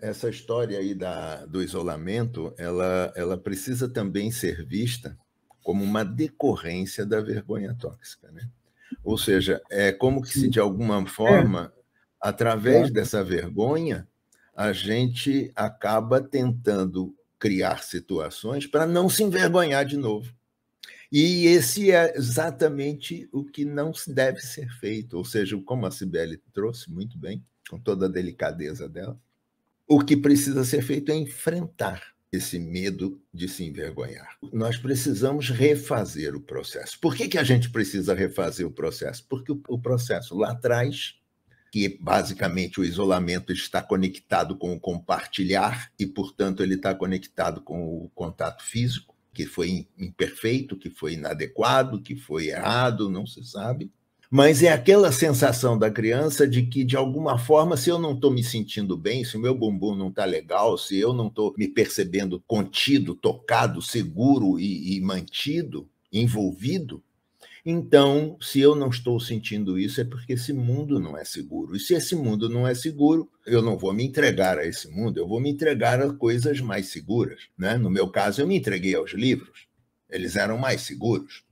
essa história aí da, do isolamento, ela, ela precisa também ser vista como uma decorrência da vergonha tóxica, né? Ou seja, é como que se de alguma é. forma, através é. dessa vergonha, a gente acaba tentando criar situações para não se envergonhar de novo. E esse é exatamente o que não deve ser feito, ou seja, como a Cibele trouxe muito bem, com toda a delicadeza dela, o que precisa ser feito é enfrentar esse medo de se envergonhar. Nós precisamos refazer o processo. Por que, que a gente precisa refazer o processo? Porque o processo lá atrás, que basicamente o isolamento está conectado com o compartilhar e, portanto, ele está conectado com o contato físico, que foi imperfeito, que foi inadequado, que foi errado, não se sabe mas é aquela sensação da criança de que, de alguma forma, se eu não estou me sentindo bem, se o meu bumbum não está legal, se eu não estou me percebendo contido, tocado, seguro e, e mantido, envolvido, então, se eu não estou sentindo isso, é porque esse mundo não é seguro. E se esse mundo não é seguro, eu não vou me entregar a esse mundo, eu vou me entregar a coisas mais seguras. Né? No meu caso, eu me entreguei aos livros, eles eram mais seguros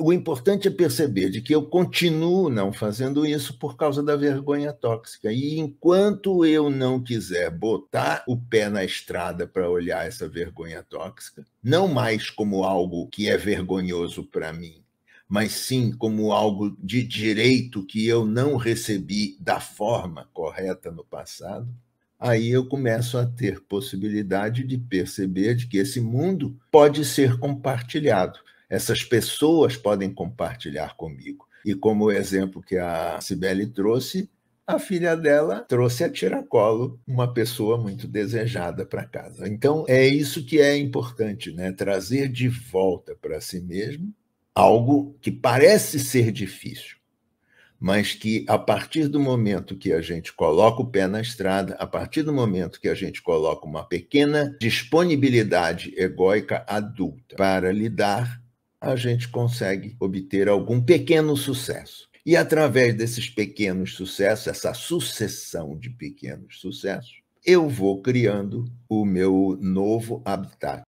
o importante é perceber de que eu continuo não fazendo isso por causa da vergonha tóxica. E enquanto eu não quiser botar o pé na estrada para olhar essa vergonha tóxica, não mais como algo que é vergonhoso para mim, mas sim como algo de direito que eu não recebi da forma correta no passado, aí eu começo a ter possibilidade de perceber de que esse mundo pode ser compartilhado essas pessoas podem compartilhar comigo. E como o exemplo que a Cibele trouxe, a filha dela trouxe a Tiracolo, uma pessoa muito desejada para casa. Então é isso que é importante, né? Trazer de volta para si mesmo algo que parece ser difícil, mas que a partir do momento que a gente coloca o pé na estrada, a partir do momento que a gente coloca uma pequena disponibilidade egóica adulta para lidar a gente consegue obter algum pequeno sucesso. E através desses pequenos sucessos, essa sucessão de pequenos sucessos, eu vou criando o meu novo habitat.